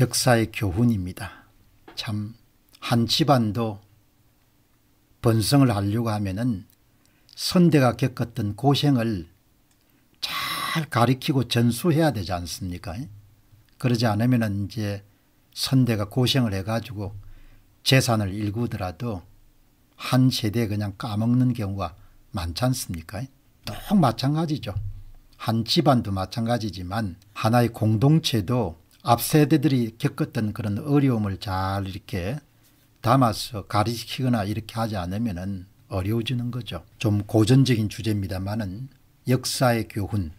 역사의 교훈입니다. 참, 한 집안도 번성을 하려고 하면은 선대가 겪었던 고생을 잘 가리키고 전수해야 되지 않습니까? 그러지 않으면 이제 선대가 고생을 해가지고 재산을 일구더라도 한 세대 그냥 까먹는 경우가 많지 않습니까? 똑 마찬가지죠. 한 집안도 마찬가지지만 하나의 공동체도 앞 세대들이 겪었던 그런 어려움을 잘 이렇게 담아서 가리키거나 이렇게 하지 않으면 어려워지는 거죠. 좀 고전적인 주제입니다만은 역사의 교훈,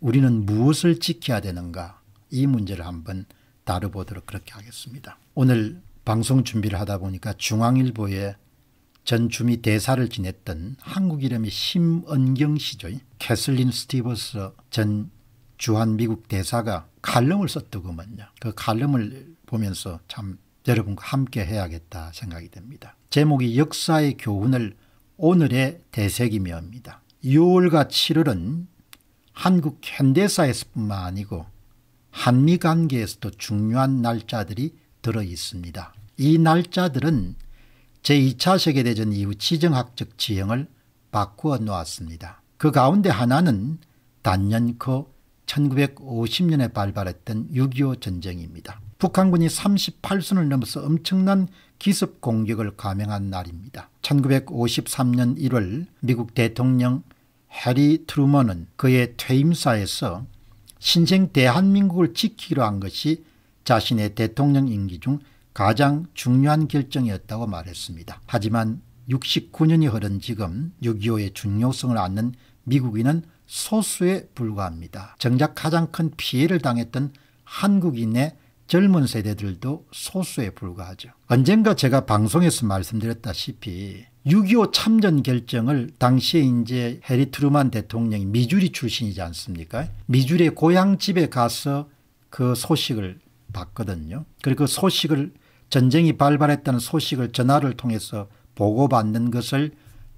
우리는 무엇을 지켜야 되는가 이 문제를 한번 다뤄보도록 그렇게 하겠습니다. 오늘 방송 준비를 하다 보니까 중앙일보에 전 주미 대사를 지냈던 한국 이름이 심은경 씨죠. 캐슬린 스티버스 전 주한 미국 대사가 칼럼을 썼더구먼요. 그 칼럼을 보면서 참 여러분과 함께 해야겠다 생각이 듭니다. 제목이 역사의 교훈을 오늘의 대세기며입니다. 6월과 7월은 한국 현대사에서뿐만 아니고 한미 관계에서도 중요한 날짜들이 들어 있습니다. 이 날짜들은 제2차 세계대전 이후 지정학적 지형을 바꾸어 놓았습니다. 그 가운데 하나는 단연코 1950년에 발발했던 6.25 전쟁입니다. 북한군이 38순을 넘어서 엄청난 기습 공격을 감행한 날입니다. 1953년 1월 미국 대통령 해리 트루먼은 그의 퇴임사에서 신생 대한민국을 지키기로 한 것이 자신의 대통령 임기 중 가장 중요한 결정이었다고 말했습니다. 하지만 69년이 흐른 지금 6.25의 중요성을 아는 미국인은 소수에 불과합니다. 정작 가장 큰 피해를 당했던 한국인의 젊은 세대들도 소수에 불과하죠. 언젠가 제가 방송에서 말씀드렸다시피 6.25 참전 결정을 당시에 이제 해리 트루만 대통령이 미주리 출신이지 않습니까? 미주리의 고향집에 가서 그 소식을 봤거든요. 그리고 그 소식을 전쟁이 발발했다는 소식을 전화를 통해서 보고받는 것을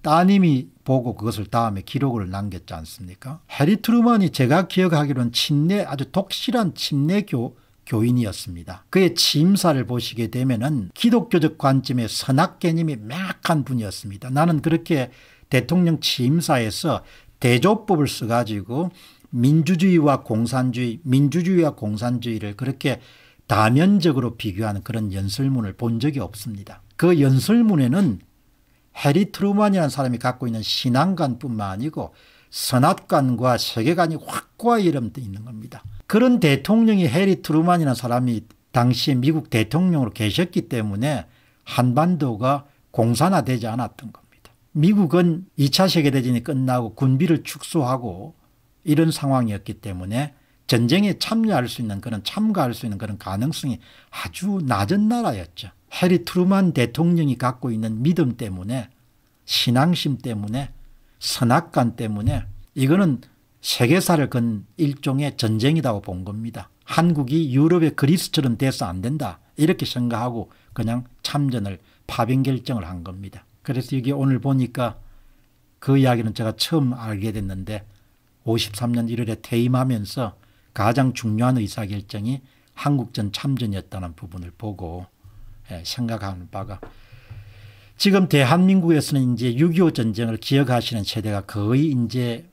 따님이 보고 그것을 다음에 기록을 남겼지 않습니까? 해리 트루먼이 제가 기억하기로는 친내 아주 독실한 친내교 교인이었습니다. 그의 침사를 보시게 되면은 기독교적 관점의 선악 개념이 명확한 분이었습니다. 나는 그렇게 대통령 침사에서 대조법을 써가지고 민주주의와 공산주의, 민주주의와 공산주의를 그렇게 다면적으로 비교하는 그런 연설문을 본 적이 없습니다. 그 연설문에는 해리 트루만이라는 사람이 갖고 있는 신앙관뿐만 아니고 선악관과 세계관이 확고하게 이름도 있는 겁니다. 그런 대통령이 해리 트루만이라는 사람이 당시 미국 대통령으로 계셨기 때문에 한반도가 공산화되지 않았던 겁니다. 미국은 2차 세계대전이 끝나고 군비를 축소하고 이런 상황이었기 때문에 전쟁에 참여할 수 있는 그런 참가할 수 있는 그런 가능성이 아주 낮은 나라였죠. 해리 트루만 대통령이 갖고 있는 믿음 때문에 신앙심 때문에 선악관 때문에 이거는 세계사를 건 일종의 전쟁이라고 본 겁니다. 한국이 유럽의 그리스처럼 돼서 안 된다 이렇게 생각하고 그냥 참전을 파병 결정을 한 겁니다. 그래서 여기 오늘 보니까 그 이야기는 제가 처음 알게 됐는데 53년 1월에 퇴임하면서 가장 중요한 의사결정이 한국전 참전이었다는 부분을 보고 예, 생각하는 바가 지금 대한민국에서는 이제 6.25 전쟁을 기억하시는 세대가 거의 이제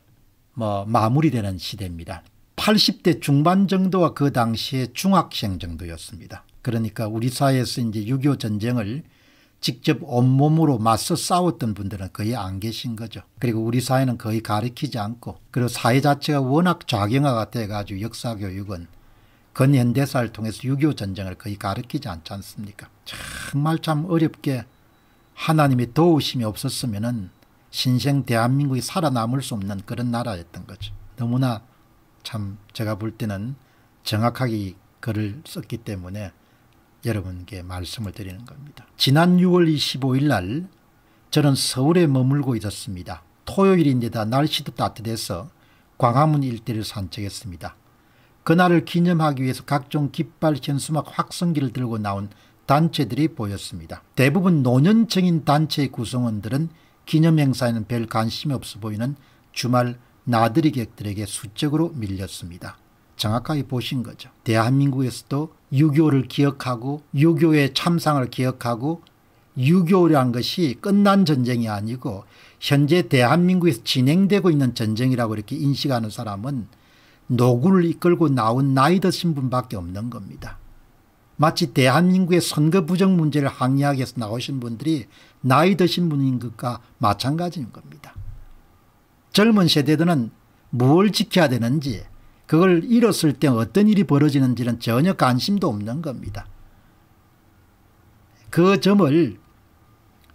뭐 마무리되는 시대입니다. 80대 중반 정도와 그 당시에 중학생 정도였습니다. 그러니까 우리 사회에서 이제 6.25 전쟁을 직접 온몸으로 맞서 싸웠던 분들은 거의 안 계신 거죠. 그리고 우리 사회는 거의 가리키지 않고 그리고 사회 자체가 워낙 좌경화가 돼가지고 역사교육은 근현대사를 통해서 6.25 전쟁을 거의 가르키지 않지 않습니까? 정말 참 어렵게 하나님의 도우심이 없었으면은 신생 대한민국이 살아남을 수 없는 그런 나라였던 거죠. 너무나 참 제가 볼 때는 정확하게 글을 썼기 때문에 여러분께 말씀을 드리는 겁니다. 지난 6월 25일 날 저는 서울에 머물고 있었습니다. 토요일인데다 날씨도 따뜻해서 광화문 일대를 산책했습니다. 그날을 기념하기 위해서 각종 깃발, 현수막, 확성기를 들고 나온 단체들이 보였습니다. 대부분 노년층인 단체의 구성원들은 기념행사에는 별 관심이 없어 보이는 주말 나들이객들에게 수적으로 밀렸습니다. 정확하게 보신 거죠. 대한민국에서도 유교를 기억하고 유교의 참상을 기억하고 유교란 것이 끝난 전쟁이 아니고 현재 대한민국에서 진행되고 있는 전쟁이라고 이렇게 인식하는 사람은 노구를 이끌고 나온 나이 드신 분밖에 없는 겁니다. 마치 대한민국의 선거 부정 문제를 항의하기 위해서 나오신 분들이 나이 드신 분인 것과 마찬가지인 겁니다. 젊은 세대들은 무 지켜야 되는지 그걸 잃었을 때 어떤 일이 벌어지는지는 전혀 관심도 없는 겁니다. 그 점을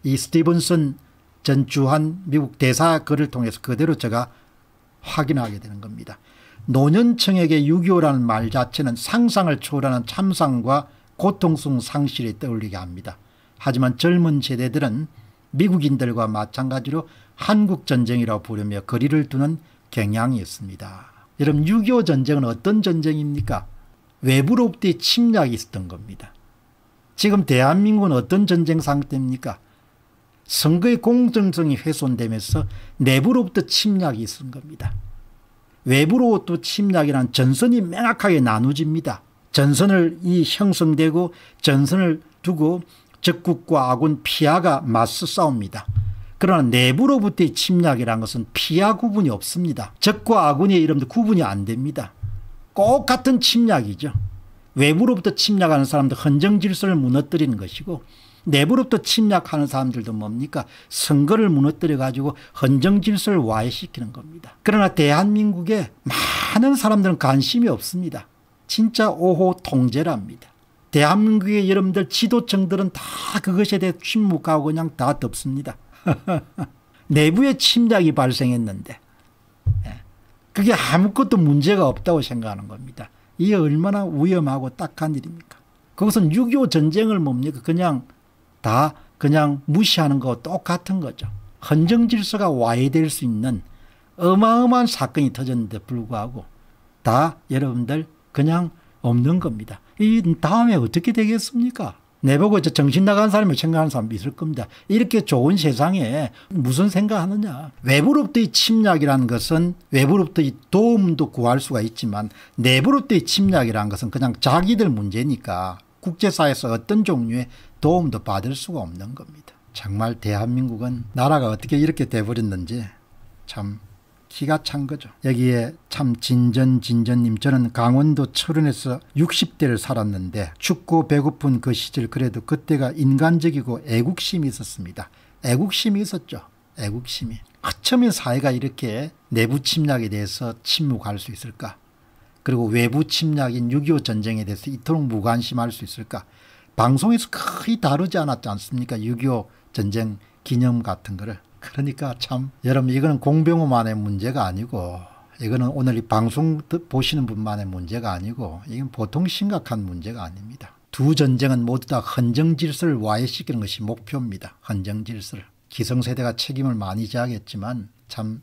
이 스티븐슨 전주한 미국 대사 글을 통해서 그대로 제가 확인하게 되는 겁니다. 노년층에게 6.25라는 말 자체는 상상을 초월하는 참상과 고통스 상실이 떠올리게 합니다. 하지만 젊은 세대들은 미국인들과 마찬가지로 한국전쟁이라고 부르며 거리를 두는 경향이 있습니다. 여러분 6.25 전쟁은 어떤 전쟁입니까? 외부로부터 침략이 있었던 겁니다. 지금 대한민국은 어떤 전쟁 상태입니까? 선거의 공정성이 훼손되면서 내부로부터 침략이 있은 겁니다. 외부로 또 침략이란 전선이 명확하게 나누집니다. 전선을 이 형성되고 전선을 두고 적국과 아군 피아가 맞서 싸웁니다. 그러나 내부로부터의 침략이란 것은 피아 구분이 없습니다. 적과 아군의 이름도 구분이 안 됩니다. 꼭 같은 침략이죠. 외부로부터 침략하는 사람들 헌정 질서를 무너뜨리는 것이고 내부로부터 침략하는 사람들도 뭡니까 선거를 무너뜨려 가지고 헌정 질서를 와해시키는 겁니다. 그러나 대한민국에 많은 사람들은 관심이 없습니다. 진짜 5호 통제랍니다. 대한민국의 여러분들 지도층들은 다 그것에 대해 침묵하고 그냥 다 덮습니다. 내부의 침략이 발생했는데 예, 그게 아무것도 문제가 없다고 생각하는 겁니다. 이게 얼마나 위험하고 딱한 일입니까? 그것은 6.25 전쟁을 뭡니까? 그냥 다 그냥 무시하는 거 똑같은 거죠. 헌정 질서가 와해될 수 있는 어마어마한 사건이 터졌는데 불구하고 다 여러분들 그냥 없는 겁니다. 이 다음에 어떻게 되겠습니까? 내보고 저 정신 나간 사람을 생각하는 사람 있을 겁니다. 이렇게 좋은 세상에 무슨 생각하느냐. 외부로부터의 침략이라는 것은 외부로부터의 도움도 구할 수가 있지만 내부로부터의 침략이라는 것은 그냥 자기들 문제니까 국제사회에서 어떤 종류의 도움도 받을 수가 없는 겁니다. 정말 대한민국은 나라가 어떻게 이렇게 돼버렸는지 참 기가 찬 거죠. 여기에 참 진전진전님 저는 강원도 철원에서 60대를 살았는데 춥고 배고픈 그 시절 그래도 그때가 인간적이고 애국심이 있었습니다. 애국심이 있었죠. 애국심이. 어쩌면 사회가 이렇게 내부 침략에 대해서 침묵할 수 있을까? 그리고 외부 침략인 6.25 전쟁에 대해서 이토록 무관심할 수 있을까? 방송에서 거의 다루지 않았지 않습니까? 6.25 전쟁 기념 같은 거를. 그러니까 참 여러분 이거는 공병호만의 문제가 아니고 이거는 오늘 이 방송 보시는 분만의 문제가 아니고 이건 보통 심각한 문제가 아닙니다. 두 전쟁은 모두 다 헌정 질서를 와해시키는 것이 목표입니다. 헌정 질서를. 기성세대가 책임을 많이 져야겠지만 참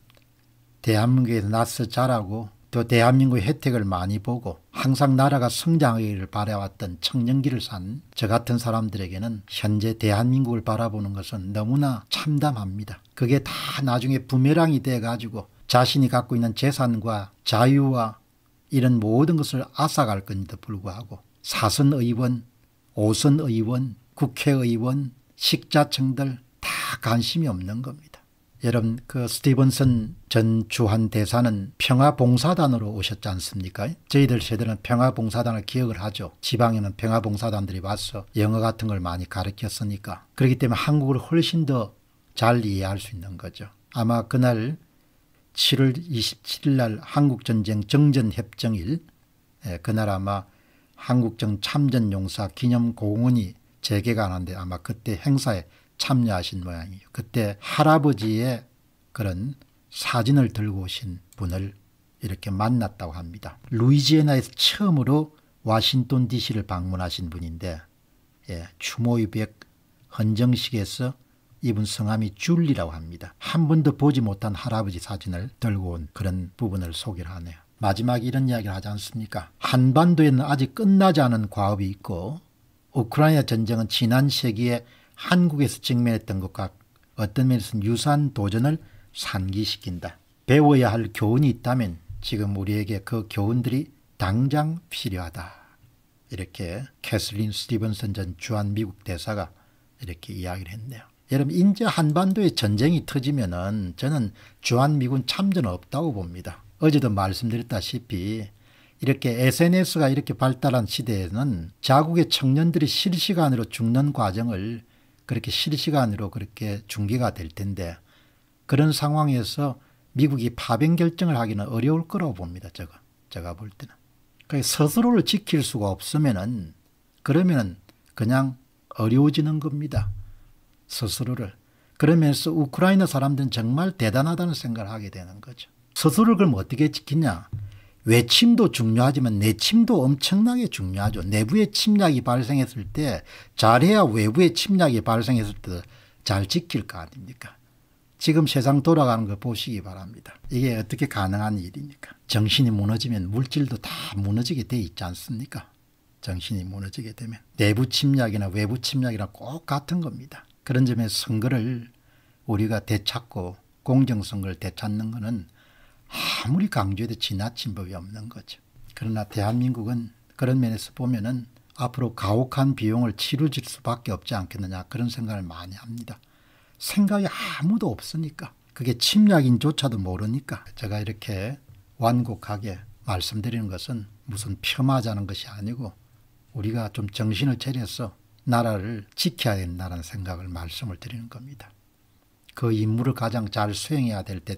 대한민국에서 나서 자라고 또 대한민국의 혜택을 많이 보고 항상 나라가 성장하기를 바라왔던 청년기를 산 저 같은 사람들에게는 현재 대한민국을 바라보는 것은 너무나 참담합니다. 그게 다 나중에 부메랑이 돼가지고 자신이 갖고 있는 재산과 자유와 이런 모든 것을 앗아갈 건데도 불구하고 사선 의원, 오선 의원, 국회의원, 식자층들 다 관심이 없는 겁니다. 여러분 그 스티븐슨 전 주한 대사는 평화봉사단으로 오셨지 않습니까? 저희들 세대는 평화봉사단을 기억을 하죠. 지방에는 평화봉사단들이 와서 영어 같은 걸 많이 가르쳤으니까. 그렇기 때문에 한국을 훨씬 더 잘 이해할 수 있는 거죠. 아마 그날 7월 27일 날 한국전쟁 정전협정일 예, 그날 아마 한국정 참전용사 기념공원이 재개가 하는데 아마 그때 행사에 참여하신 모양이에요. 그때 할아버지의 그런 사진을 들고 오신 분을 이렇게 만났다고 합니다. 루이지애나에서 처음으로 와싱턴 DC를 방문하신 분인데 예, 추모의백 헌정식에서 이분 성함이 줄리라고 합니다. 한 번도 보지 못한 할아버지 사진을 들고 온 그런 부분을 소개를 하네요. 마지막에 이런 이야기를 하지 않습니까? 한반도에는 아직 끝나지 않은 과업이 있고 우크라이나 전쟁은 지난 세기에 한국에서 직면했던 것과 어떤 면에서는 유사한 도전을 상기시킨다 배워야 할 교훈이 있다면 지금 우리에게 그 교훈들이 당장 필요하다. 이렇게 캐슬린 스티븐슨 전 주한미국 대사가 이렇게 이야기를 했네요. 여러분 인제 한반도에 전쟁이 터지면 은 저는 주한미군 참전 없다고 봅니다. 어제도 말씀드렸다시피 이렇게 SNS가 이렇게 발달한 시대에는 자국의 청년들이 실시간으로 죽는 과정을 그렇게 실시간으로 그렇게 중계가 될 텐데 그런 상황에서 미국이 파병 결정을 하기는 어려울 거라고 봅니다. 제가 제가 볼 때는. 그러니까 스스로를 지킬 수가 없으면은 그러면은 그냥 어려워지는 겁니다. 스스로를. 그러면서 우크라이나 사람들은 정말 대단하다는 생각을 하게 되는 거죠. 스스로를 그럼 어떻게 지키냐? 외침도 중요하지만 내침도 엄청나게 중요하죠. 내부의 침략이 발생했을 때 잘해야 외부의 침략이 발생했을 때 잘 지킬 거 아닙니까? 지금 세상 돌아가는 거 보시기 바랍니다. 이게 어떻게 가능한 일입니까? 정신이 무너지면 물질도 다 무너지게 돼 있지 않습니까? 정신이 무너지게 되면 내부 침략이나 외부 침략이나 꼭 같은 겁니다. 그런 점에 선거를 우리가 되찾고 공정성을 되찾는 것은 아무리 강조해도 지나친 법이 없는 거죠. 그러나 대한민국은 그런 면에서 보면은 앞으로 가혹한 비용을 치루질 수밖에 없지 않겠느냐 그런 생각을 많이 합니다. 생각이 아무도 없으니까 그게 침략인조차도 모르니까 제가 이렇게 완곡하게 말씀드리는 것은 무슨 폄하자는 것이 아니고 우리가 좀 정신을 차려서 나라를 지켜야 된다는 생각을 말씀을 드리는 겁니다. 그 임무를 가장 잘 수행해야 될때